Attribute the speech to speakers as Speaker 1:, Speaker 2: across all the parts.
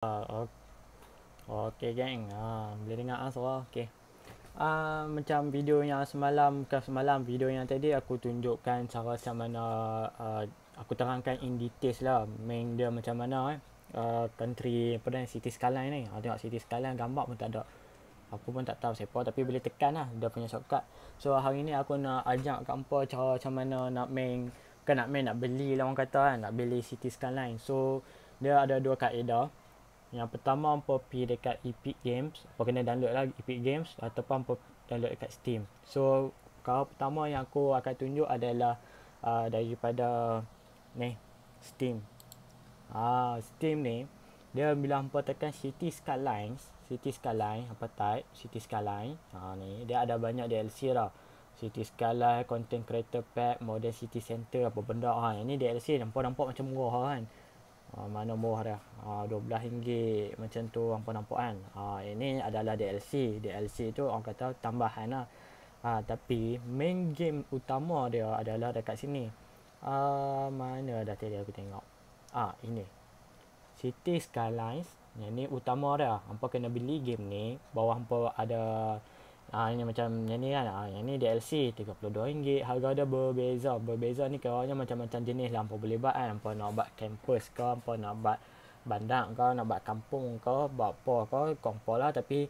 Speaker 1: Uh, ah, okey geng uh, Boleh dengar lah uh, suara okay. uh, Macam video yang semalam ke semalam video yang tadi Aku tunjukkan cara macam mana uh, Aku terangkan in details lah Main dia macam mana eh. Uh, country apa dah, city skyline ni uh, Tengok city skyline gambar pun tak ada Aku pun tak tahu siapa tapi boleh tekan lah Dia punya shortcut So hari ni aku nak ajak kampa cara macam mana Nak main kan nak main nak beli lah orang kata kan Nak beli city skyline So dia ada dua kaedah yang pertama hampa pi dekat Epic Games Hampa kena download lah Epic Games Ataupun hampa download dekat Steam So kalau pertama yang aku akan tunjuk adalah uh, Daripada ni Steam Ah uh, Steam ni Dia bila hampa tekan City Skylines City Skyline apa type City Skyline ha, ni dia ada banyak DLC lah City Skyline Content Creator Pack Modern City Center apa benda ha. Ah, yang ni DLC nampak-nampak macam murah kan Uh, mana murah dia? Uh, ah, RM12 macam tu orang pun nampak kan. Uh, ini adalah DLC. DLC tu orang kata tambahan lah. Uh, tapi main game utama dia adalah dekat sini. Uh, mana dah tadi aku tengok. Ah uh, ini. City Skylines. Yang ni utama dia. Hampa kena beli game ni. Bawah hampa ada Ah ini macam yang ni kan. Ah ha, yang ni DLC RM32. Harga dia berbeza. Berbeza ni kiranya macam-macam jenis lampu lah. boleh buat kan. Apa nak buat kampus ke, apa nak buat bandar ke, nak buat kampung ke, buat apa ke, kompor lah tapi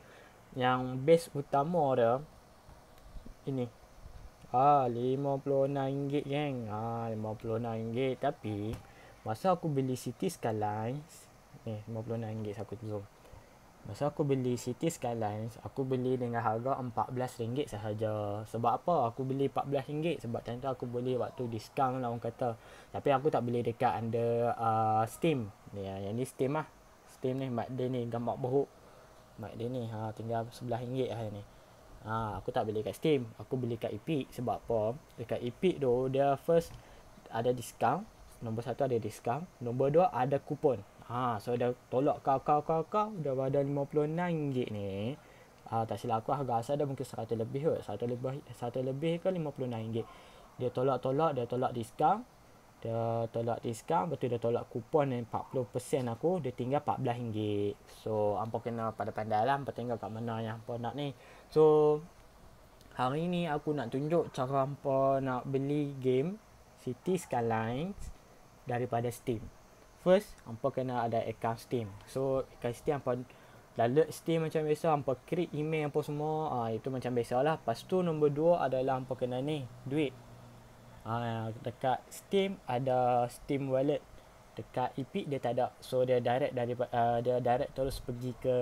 Speaker 1: yang base utama dia ini. Ah RM59 geng. Ah RM59 tapi masa aku beli City Skyline ni eh, RM59 aku zoom. Masa aku beli City Skylines, aku beli dengan harga RM14 sahaja. Sebab apa? Aku beli RM14 sebab tentu aku beli waktu diskaun lah orang kata. Tapi aku tak beli dekat under uh, Steam. Ni, ya yang ni Steam lah. Steam ni, mak dia ni gambar buruk. Mak dia ni, ha, tinggal RM11 lah ni. Ha, aku tak beli dekat Steam. Aku beli dekat Epic sebab apa? Dekat Epic tu, dia first ada diskaun. Nombor satu ada diskaun. Nombor dua ada kupon. Ha, so dah tolak kau kau kau kau dah badan RM59 ni. Ah ha, tak silap aku harga asal dah mungkin 100 lebih kot. 100 lebih 100 lebih ke RM59. Dia tolak-tolak, dia tolak diskaun. Dia tolak diskaun, betul dia tolak kupon yang 40% aku, dia tinggal RM14. So hangpa kena pada pandailah hangpa tengok kat mana yang hangpa nak ni. So hari ni aku nak tunjuk cara hangpa nak beli game City Skylines daripada Steam. First, hampa kena ada account Steam. So, account Steam hampa download Steam macam biasa, hampa create email apa semua, ah uh, itu macam biasalah. Pastu nombor 2 adalah hampa kena ni, duit. Ah uh, dekat Steam ada Steam Wallet. Dekat Epic dia tak ada. So, dia direct dari uh, dia direct terus pergi ke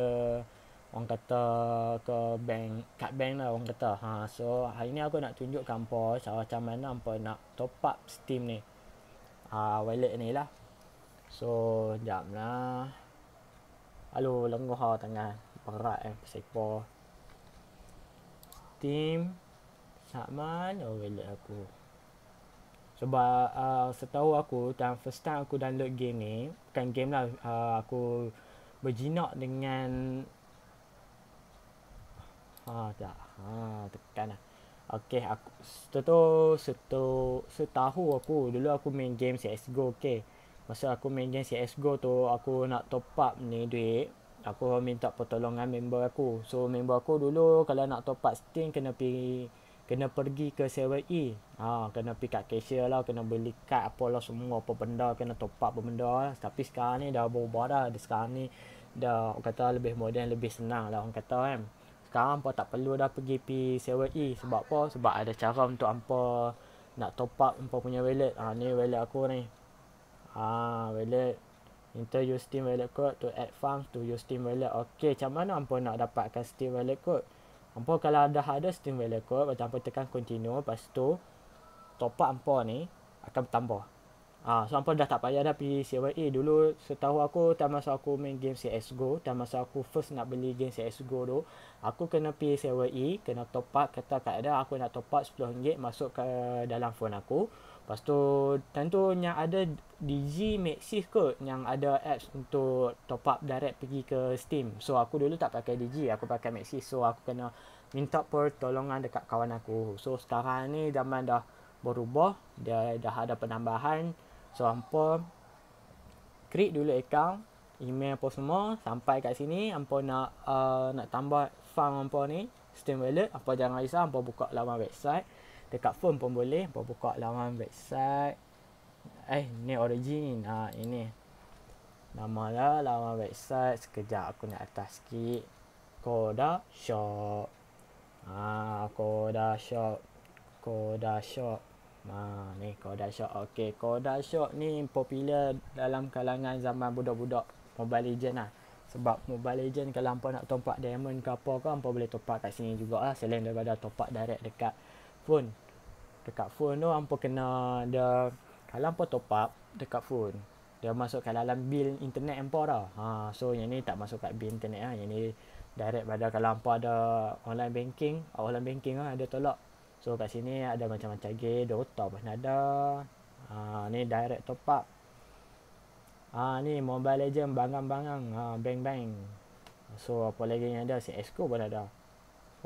Speaker 1: orang kata ke bank, kad bank lah orang kata. Ha, so hari ni aku nak tunjuk hampa cara macam mana hampa nak top up Steam ni. Ah uh, wallet ni lah. So, jap lah. alu lenguh lah tangan. Berat eh, sepa. Steam. Sakman. Oh, relax aku. Sebab uh, setahu aku, dan first time aku download game ni, bukan game lah, uh, aku berjinak dengan... Ha, tak. Ha, tekan lah. Okay, aku, setahu, setahu, setahu aku, dulu aku main game CSGO, okay. Masa aku main game CSGO tu Aku nak top up ni duit Aku minta pertolongan member aku So member aku dulu Kalau nak top up steam Kena pergi Kena pergi ke 7E ha, Kena pergi kat cashier lah Kena beli kad apa lah Semua apa benda Kena top up apa benda lah. Tapi sekarang ni dah berubah dah Sekarang ni Dah orang kata lebih modern Lebih senang lah orang kata kan Sekarang pun tak perlu dah pergi pi 7E Sebab apa? Sebab ada cara untuk apa Nak top up apa punya wallet ha, Ni wallet aku ni Ah, valid. Enter your Steam valid code to add funds to your Steam valid. Okey, macam mana hangpa nak dapatkan Steam valid code? Hangpa kalau ada ada Steam valid code, macam hangpa tekan continue, lepas tu top up hangpa ni akan bertambah. Ah, so hangpa dah tak payah dah pergi CWA dulu. Setahu aku time masa aku main game CS:GO, time masa aku first nak beli game CS:GO tu, aku kena pergi CWA, kena top up kata tak ada aku nak top up RM10 masuk ke dalam phone aku. Lepas tu tentu yang ada DG Maxis kot yang ada apps untuk top up direct pergi ke Steam. So aku dulu tak pakai DG, aku pakai Maxis. So aku kena minta pertolongan dekat kawan aku. So sekarang ni zaman dah berubah, dia dah ada penambahan. So hangpa create dulu account, email apa semua sampai kat sini hangpa nak uh, nak tambah fund hangpa ni Steam Wallet, hangpa jangan risau hangpa buka laman website. Dekat phone pun boleh Buka laman website Eh ni origin ha, Ini Nama lah laman website Sekejap aku nak atas sikit Koda shop ha, Koda shop Koda shop Ha, ni Koda Shop Okay Koda Shop ni popular dalam kalangan zaman budak-budak Mobile legend lah Sebab Mobile Legends kalau hampa nak topak diamond ke apa kan Hampa boleh topak kat sini jugalah Selain daripada topak direct dekat phone dekat phone tu hampa kena dia kalau hampa top up dekat phone dia masuk kat dalam bil internet hampa dah ha so yang ni tak masuk kat bil internet ah yang ni direct pada kalau hampa ada online banking online banking ah ada tolak so kat sini ada macam-macam gay dota pun ada ha ni direct top up ha ni mobile legend bangang-bangang ha bang bang so apa lagi yang ada si esco pun ada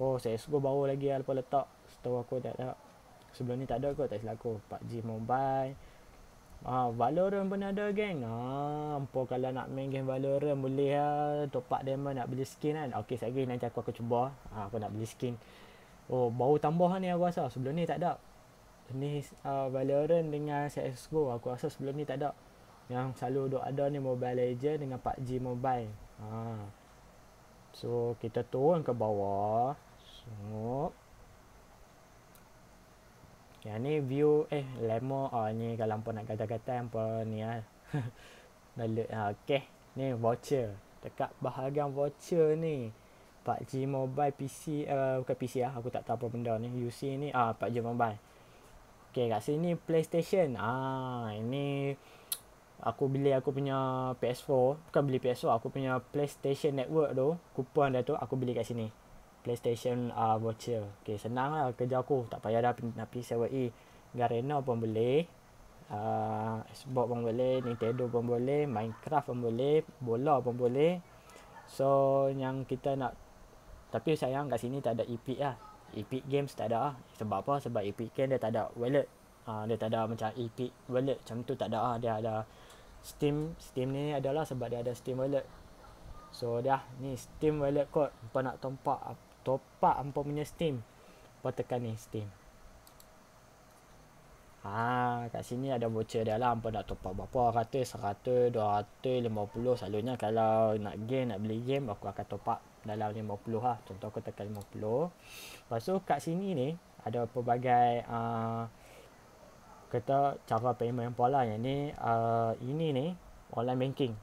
Speaker 1: Oh CSGO baru lagi lah lepas letak Setahu aku tak ada Sebelum ni tak ada kot tak silap aku PUBG Mobile Ah ha, Valorant pun ada geng. Ah, hangpa kalau nak main game Valorant boleh lah top up diamond nak beli skin kan. Okey, sekali nanti aku aku cuba. Ah, aku nak beli skin. Oh, baru tambah ni aku rasa. Sebelum ni tak ada. Ni uh, Valorant dengan CS:GO aku rasa sebelum ni tak ada. Yang selalu dok ada ni Mobile Legend dengan PUBG Mobile. Ah. So kita turun ke bawah. So yang ni view eh lama ah ni kalau hangpa nak gata-gata hangpa ni ah. Lalu ah, okey, ni voucher. Dekat bahagian voucher ni. Pak Mobile PC uh, eh, bukan PC lah aku tak tahu apa benda ni. UC ni ah Pak Mobile. Okey kat sini PlayStation. Ah ini aku beli aku punya PS4 bukan beli PS4 aku punya PlayStation Network tu kupon dia tu aku beli kat sini PlayStation uh, voucher okay, senang lah kerja aku tak payah dah nak pergi sewa E Garena pun boleh uh, Xbox pun boleh Nintendo pun boleh Minecraft pun boleh bola pun boleh so yang kita nak tapi sayang kat sini tak ada Epic lah Epic Games tak ada lah sebab apa sebab Epic Games dia tak ada wallet Uh, dia tak ada macam epic wallet macam tu tak ada ah dia ada steam steam ni adalah sebab dia ada steam wallet so dah ni steam wallet kot apa nak tompak topak apa punya steam apa tekan ni steam Ah, kat sini ada voucher dia lah apa nak topak berapa ratus, lima puluh. selalunya kalau nak game nak beli game aku akan topak dalam lima puluh lah contoh aku tekan 50 lepas tu kat sini ni ada pelbagai uh, kata cara payment pula yang ni uh, ini ni online banking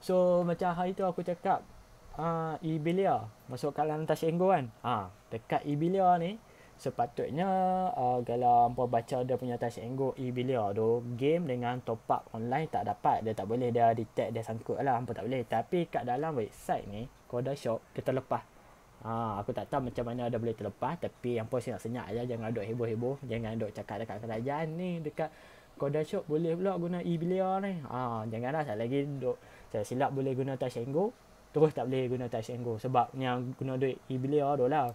Speaker 1: so macam hari tu aku cakap uh, Ibilia masuk kat lantai Senggo kan uh, dekat Ibilia ni sepatutnya uh, kalau hampa baca dia punya atas Senggo Ibilia tu game dengan top up online tak dapat dia tak boleh dia detect dia sangkut lah hampa tak boleh tapi kat dalam website ni kau dah shop kita lepas Ha, aku tak tahu macam mana ada boleh terlepas tapi yang pun saya nak senyap aja jangan duk heboh-heboh jangan duk cakap dekat kerajaan ni dekat Koda Shop boleh pula guna e-bilia ni ha, janganlah saya lagi duk saya silap boleh guna touch and go terus tak boleh guna touch and go sebab yang guna duit e-bilia tu lah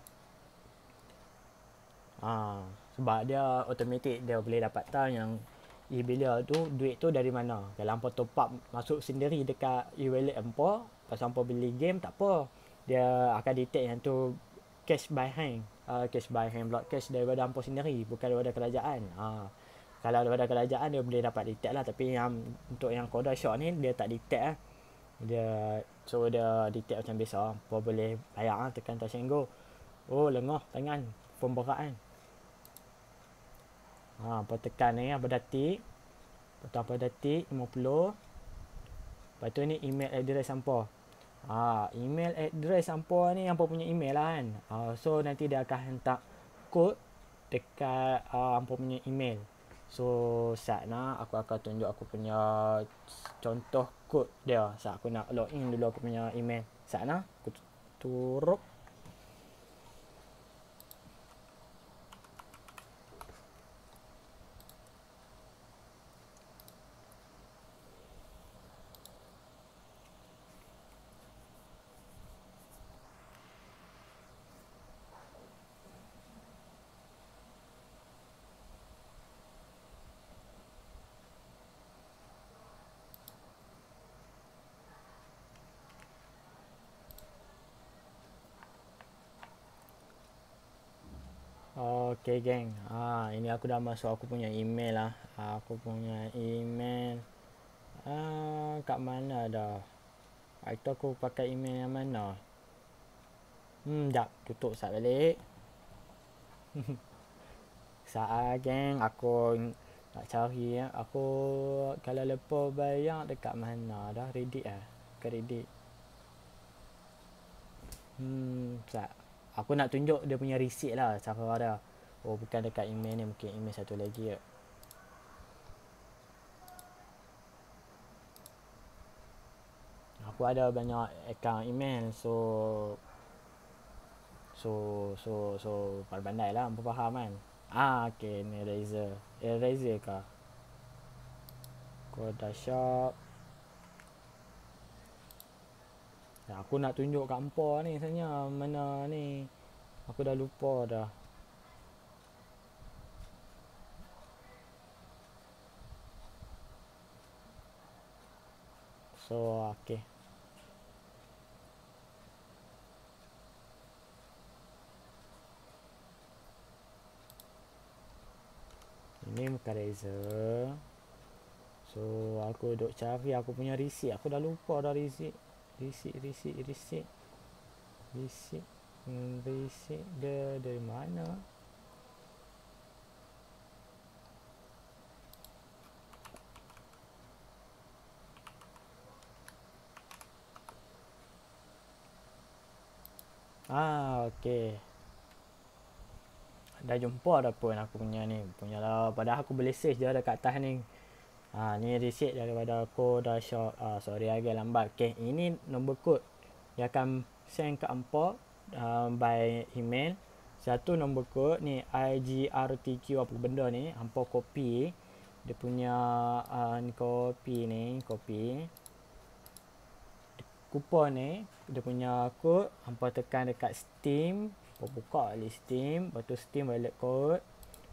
Speaker 1: ha, sebab dia automatic dia boleh dapat tahu yang e-bilia tu duit tu dari mana kalau hampa top up masuk sendiri dekat e-wallet hampa pasal hampa beli game tak apa dia akan detect yang tu cash by hand uh, ah, cash by hand block cash daripada hampa sendiri bukan daripada kerajaan Uh, kalau daripada kerajaan dia boleh dapat detect lah tapi yang untuk yang koda shot ni dia tak detect lah dia so dia detect macam biasa apa ah. boleh bayar lah tekan touch and go oh lengah tangan pemberat kan ha, apa tekan ni apa datik apa apa datik 50 lepas tu ni email address sampah Ah, email address hangpa ni hangpa punya email lah kan. Uh, so nanti dia akan hantar kod dekat ah uh, punya email. So sat nah aku akan tunjuk aku punya contoh kod dia. Sat aku nak login in dulu aku punya email. Sat nah aku turuk. Okay gang, ha, ini aku dah masuk aku punya email lah. Ha, aku punya email. Ah, ha, kat mana dah? Itu aku pakai email yang mana? Hmm, jap, tutup sat balik. Saat ah, gang, aku nak cari ya. Aku kalau lepas bayang dekat mana dah Reddit ya? Ah. Ke Reddit. Hmm, sat. Aku nak tunjuk dia punya receipt lah cara Oh bukan dekat email ni Mungkin email satu lagi ke ya. Aku ada banyak account email So So So So Perbandai lah Apa faham kan Ah okay Ni Razer Eh Razer ke Koda Shop aku nak tunjuk kat empat ni sebenarnya mana ni aku dah lupa dah So okay. Ini muka reza. So aku duk cari aku punya risik. Aku dah lupa dah risik. Risik, risik, risik. Risik. Hmm, risik dia dari mana? Risik. Ah, okey. Dah jumpa dah pun aku punya ni. Punya lah. Padahal aku boleh search je dekat atas ni. Ha, ni receipt daripada aku dah shock. Ha, ah, sorry agak lambat. Okay, ini nombor kod. Dia akan send ke hampa um, by email. Satu nombor kod ni IGRTQ apa benda ni. Empat kopi. Dia punya uh, kopi copy ni. Copy kupon ni dia punya kod. hampa tekan dekat steam hampa buka oleh steam batu steam wallet kod.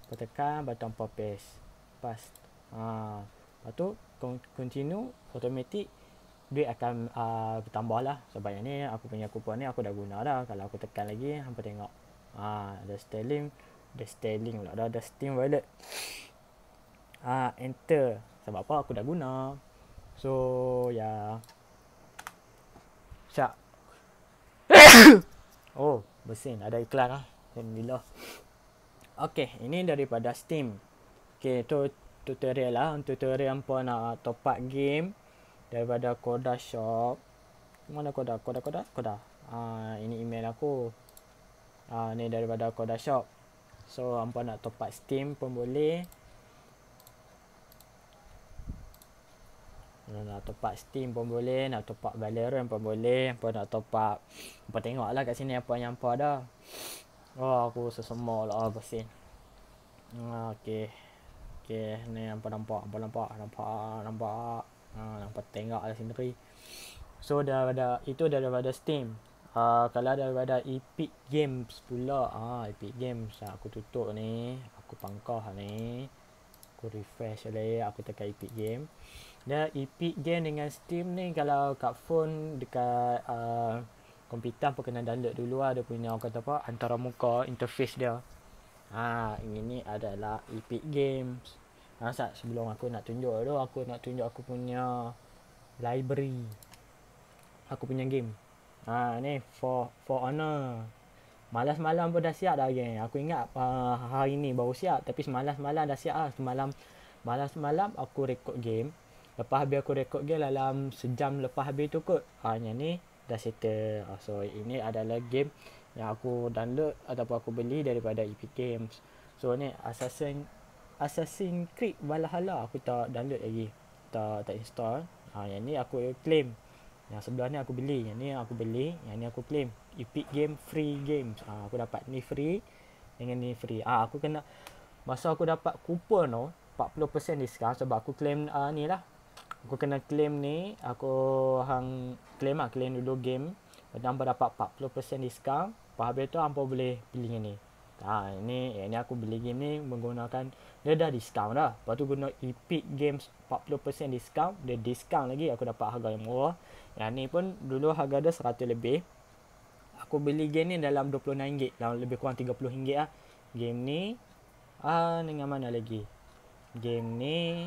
Speaker 1: hampa tekan batu tu paste ha. lepas ha. batu continue automatic duit akan uh, bertambah lah sebab yang ni aku punya kupon ni aku dah guna dah kalau aku tekan lagi hampa tengok ha. ada sterling ada sterling lah ada steam wallet ha. enter sebab apa aku dah guna so ya yeah. Cak. oh, bersin. Ada iklan lah. Alhamdulillah. Okay, ini daripada Steam. Okay, tu tutorial lah. Tutorial apa nak top up game. Daripada Koda Shop. Mana Koda? Koda, Koda? Koda. Ah, ini email aku. Ah, ni daripada Koda Shop. So, apa nak top up Steam pun boleh. nak top up Steam pun boleh, nak top up Valorant pun boleh, apa nak top up. Apa tengoklah kat sini apa yang apa lah. ada. Oh, aku sesemol lah apa oh, sih. Ah, okey. Okey, ni apa nampak, apa nampak, nampak, nampak. Ah, nampak tengok lah sendiri. So dah ada itu dah ada Steam. Uh, kalau ada Epic Games pula, ah Epic Games ah, aku tutup ni, aku pangkah ni aku refresh layer ya, aku tekan Epic Game. Dan Epic Game dengan Steam ni kalau kat phone dekat uh, komputer apa kena download dulu lah dia punya orang kata apa antara muka interface dia. Ha ini adalah Epic Games. Ha sat, sebelum aku nak tunjuk dulu aku nak tunjuk aku punya library. Aku punya game. Ha ni for for honor. Malas malam pun dah siap dah geng. Aku ingat uh, hari ni baru siap tapi semalam malam dah siap lah. Semalam malas malam aku rekod game. Lepas habis aku rekod game dalam sejam lepas habis tu kot. Hanya ni dah settle. Uh, so ini adalah game yang aku download ataupun aku beli daripada Epic Games. So ni Assassin Assassin Creed Valhalla aku tak download lagi. Tak tak install. Ha uh, yang ni aku claim. Yang sebelah ni aku beli, yang ni aku beli, yang ni aku claim. Epic game free games. Ha, aku dapat ni free dengan ni free. Ah ha, aku kena masa aku dapat kupon tu 40% diskaun sebab aku claim uh, ni lah. Aku kena claim ni, aku hang claim ah claim dulu game dan dapat 40% diskaun. Apa habis tu hangpa boleh beli ni. Ha, ini ini eh, aku beli game ni menggunakan dia dah diskaun dah. Lepas tu guna Epic Games 40% diskaun, dia diskaun lagi aku dapat harga yang murah. Yang ni pun dulu harga dia 100 lebih aku beli game ni dalam RM29 lebih kurang RM30 lah game ni ah uh, dengan mana lagi game ni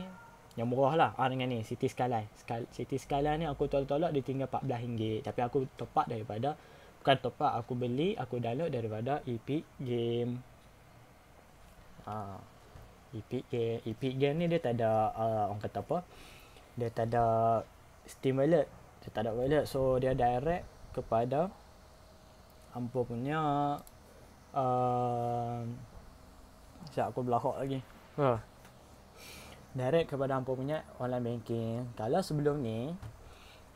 Speaker 1: yang murah lah ah dengan ni City Skyline Skyline City Skyline ni aku tolak-tolak dia tinggal RM14 tapi aku top up daripada bukan top up aku beli aku download daripada Epic Game ah Epic Game Epic Game ni dia tak ada uh, orang kata apa dia tak ada Steam Wallet dia tak ada wallet so dia direct kepada hampa punya uh, siap aku belakang lagi ha. direct kepada hampa punya online banking kalau sebelum ni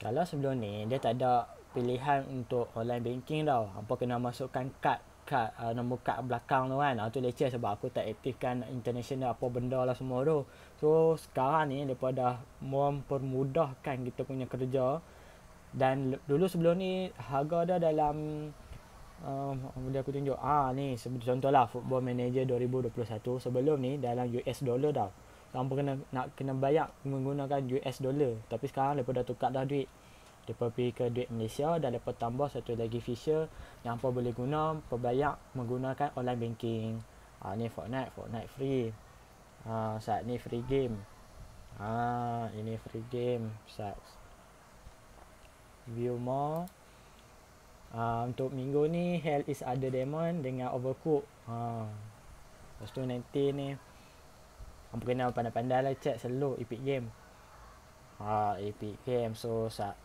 Speaker 1: kalau sebelum ni dia tak ada pilihan untuk online banking tau hampa kena masukkan kad kad uh, nombor kad belakang tu kan uh, tu leceh sebab aku tak aktifkan international apa benda lah semua tu so sekarang ni mereka dah mempermudahkan kita punya kerja dan dulu sebelum ni harga dia dalam Um, boleh aku tunjuk. Ah ni contohlah Football Manager 2021 sebelum ni dalam US dollar dah. Sampai kena nak kena bayar menggunakan US dollar. Tapi sekarang depa dah tukar dah duit. Depa pergi ke duit Malaysia dan depa tambah satu lagi feature yang apa boleh guna pembayar menggunakan online banking. Ah ni Fortnite, Fortnite free. Ah saat ni free game. Ah ini free game saat. View more uh, untuk minggu ni Hell is Other Demon dengan Overcook. Ha. Lepas tu nanti ni Kamu kena pandai-pandai lah chat Seluk epic game Ha, epic game So sak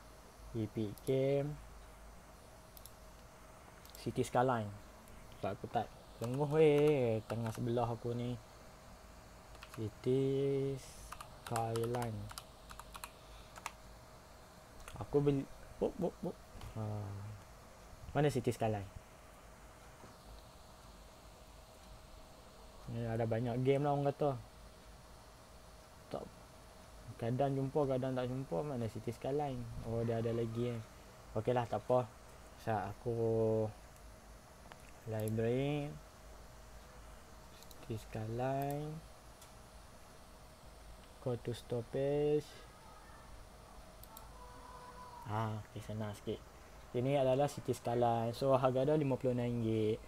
Speaker 1: Epic game City Skyline Sebab aku tak Tengah weh Tengah sebelah aku ni City Skyline Aku beli Bup bup bup Haa mana City Skyline? Ni ya, ada banyak game lah orang kata. Tak kadang jumpa, kadang tak jumpa mana City Skyline. Oh, dia ada lagi eh. Okeylah, tak apa. Saya so, aku library City Skyline go to stoppage ah, ok senang sikit ini adalah CT skalan. So harga dia RM59.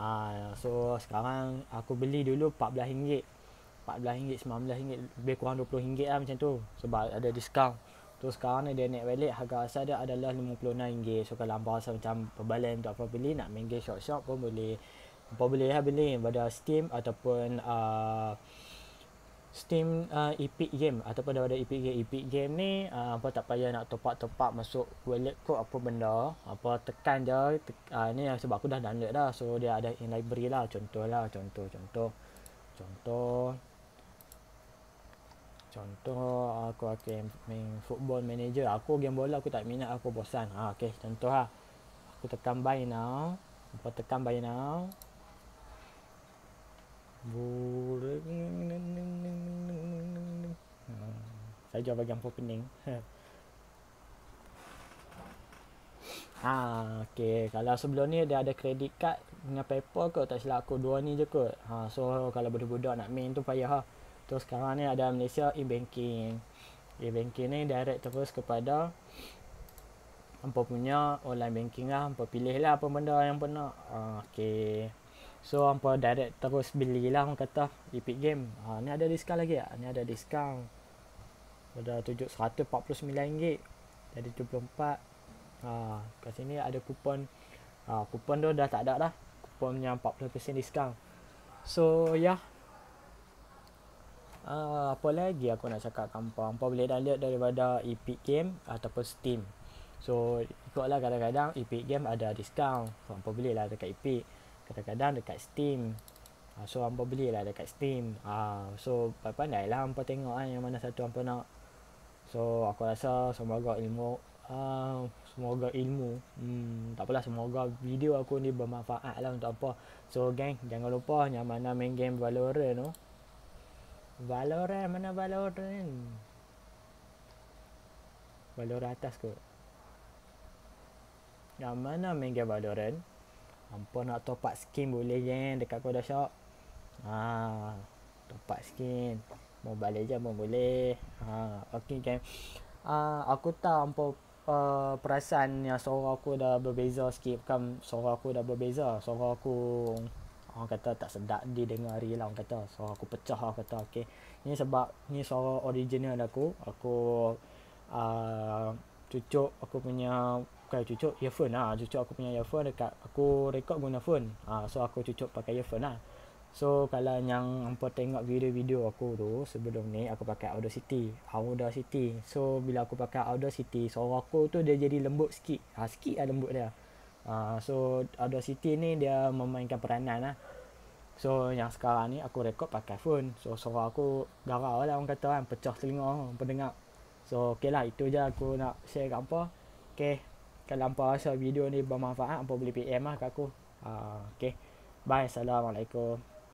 Speaker 1: Ah so sekarang aku beli dulu RM14. RM14 19 lebih kurang RM20 lah macam tu sebab ada diskaun. Tu so, sekarang ni dia naik balik harga asal dia adalah RM59. So kalau hangpa rasa macam perbalan untuk apa beli nak main game shop shop pun boleh. Apa boleh lah beli pada Steam ataupun uh, Steam uh, Epic Game ataupun daripada Epic Game Epic Game ni uh, apa tak payah nak topak-topak masuk wallet kot apa benda apa tekan je tek, uh, ni lah sebab aku dah download dah so dia ada in library lah contoh lah contoh contoh contoh contoh aku akan main football manager aku game bola aku tak minat aku bosan ha, ok contoh lah aku tekan buy now apa tekan buy now saya jawab bagi ampun pening. Ha, okay. Kalau sebelum ni dia ada kredit kad dengan paper kot. Tak silap aku dua ni je kot. Ha, so kalau budak-budak nak main tu payah. Ha. Lah. Terus sekarang ni ada Malaysia e-banking. E-banking ni direct terus kepada Ampun punya online banking lah. Ampun pilih lah apa benda yang pun nak. Ha, okay. So hangpa direct terus belilah orang kata Epic Game. Ha ni ada diskaun lagi ah. Ni ada diskaun. Ada tujuh RM149 jadi 24. Ha kat sini ada kupon ha, kupon tu dah tak ada dah. Kupon yang 40% diskaun. So ya. Yeah. Ha, apa lagi aku nak cakap kampar Hampa boleh download daripada Epic Game ataupun Steam So ikutlah kadang-kadang Epic Game ada discount so, Hampa boleh lah dekat Epic kadang-kadang dekat Steam uh, so hampa belilah dekat Steam uh, so pandai-pandai lah hampa tengok kan yang mana satu hampa nak so aku rasa semoga ilmu uh, semoga ilmu hmm, tak apalah semoga video aku ni bermanfaat lah untuk apa so gang jangan lupa yang mana main game Valorant tu no? Valorant mana Valorant Valorant atas ke? yang mana main game Valorant Hampa nak topak skin boleh je dekat Koda Shop. Ha, topak skin. Mau balik je pun boleh. Ha, okey kan. Ha, aku tahu hampa Uh, ha, perasaan yang suara aku dah berbeza sikit Bukan suara aku dah berbeza Suara aku Orang kata tak sedap didengari lah Orang kata suara aku pecah lah kata okay. Ni sebab ni suara original aku Aku cucuk aku punya kau cucuk earphone ah, cucuk aku punya earphone dekat aku rekod guna phone ha, so aku cucuk pakai earphone lah so kalau yang hangpa tengok video-video aku tu sebelum ni aku pakai Audacity Audacity so bila aku pakai Audacity so aku tu dia jadi lembut sikit ha, sikit lah lembut dia ah, so Audacity ni dia memainkan peranan lah So yang sekarang ni aku rekod pakai phone So suara aku garau lah orang kata kan Pecah telinga pendengar So okay lah itu je aku nak share kat apa Okay Kalau apa rasa video ni bermanfaat Apa boleh PM lah kat aku uh, Okay Bye Assalamualaikum